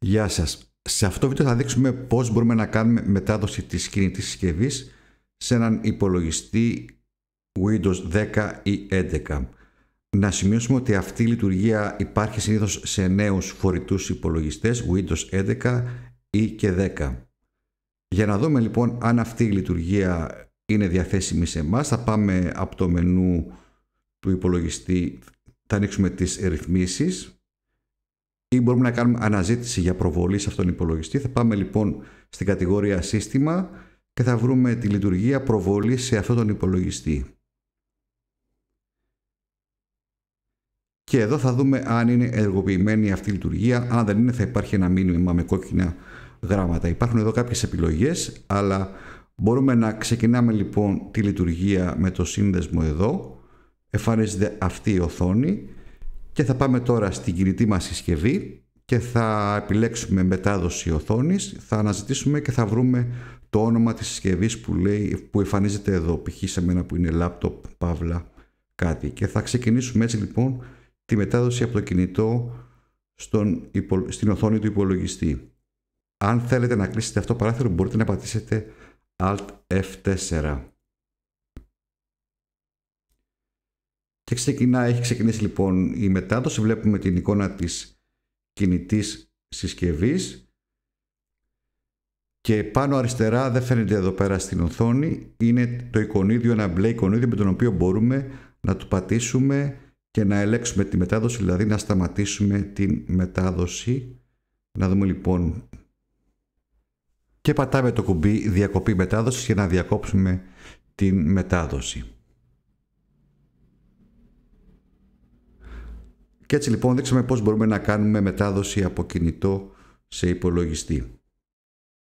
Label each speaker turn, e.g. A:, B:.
A: Γεια σας. Σε αυτό το βίντεο θα δείξουμε πώς μπορούμε να κάνουμε μετάδοση της κινητής συσκευής σε έναν υπολογιστή Windows 10 ή 11. Να σημειώσουμε ότι αυτή η λειτουργία υπάρχει συνήθως σε νέους φορητούς υπολογιστές Windows 11 ή και 10. Για να δούμε λοιπόν αν αυτή η λειτουργία είναι διαθέσιμη σε εμάς, θα πάμε από το μενού του υπολογιστή, θα ανοίξουμε τις ρυθμίσεις ή μπορούμε να κάνουμε αναζήτηση για προβολή σε αυτόν τον υπολογιστή. Θα πάμε λοιπόν στην κατηγορία σύστημα και θα βρούμε τη λειτουργία προβολή σε αυτόν τον υπολογιστή. Και εδώ θα δούμε αν είναι εργοποιημένη αυτή η λειτουργία. Αν δεν είναι θα υπάρχει ένα μήνυμα με κόκκινα γράμματα. Υπάρχουν εδώ κάποιες επιλογές, αλλά μπορούμε να ξεκινάμε λοιπόν τη λειτουργία με το σύνδεσμο εδώ. Εφανίζεται αυτή η οθόνη και θα πάμε τώρα στην κινητή μας συσκευή και θα επιλέξουμε μετάδοση οθόνης, θα αναζητήσουμε και θα βρούμε το όνομα της συσκευής που, λέει, που εμφανίζεται εδώ, π.χ. σε μένα που είναι laptop, παύλα, κάτι. Και θα ξεκινήσουμε έτσι λοιπόν τη μετάδοση από το κινητό στον, στην οθόνη του υπολογιστή. Αν θέλετε να κλείσετε αυτό το παράθυρο μπορείτε να πατήσετε Alt F4. Και ξεκινά, έχει ξεκινήσει λοιπόν η μετάδοση. Βλέπουμε την εικόνα της κινητής συσκευής. Και πάνω αριστερά, δεν φαίνεται εδώ πέρα στην οθόνη, είναι το εικονίδιο, ένα μπλε εικονίδιο με τον οποίο μπορούμε να του πατήσουμε και να ελέγξουμε τη μετάδοση, δηλαδή να σταματήσουμε την μετάδοση. Να δούμε λοιπόν και πατάμε το κουμπί διακοπή μετάδοσης για να διακόψουμε την μετάδοση. Και έτσι λοιπόν δείξαμε πώς μπορούμε να κάνουμε μετάδοση από κινητό σε υπολογιστή.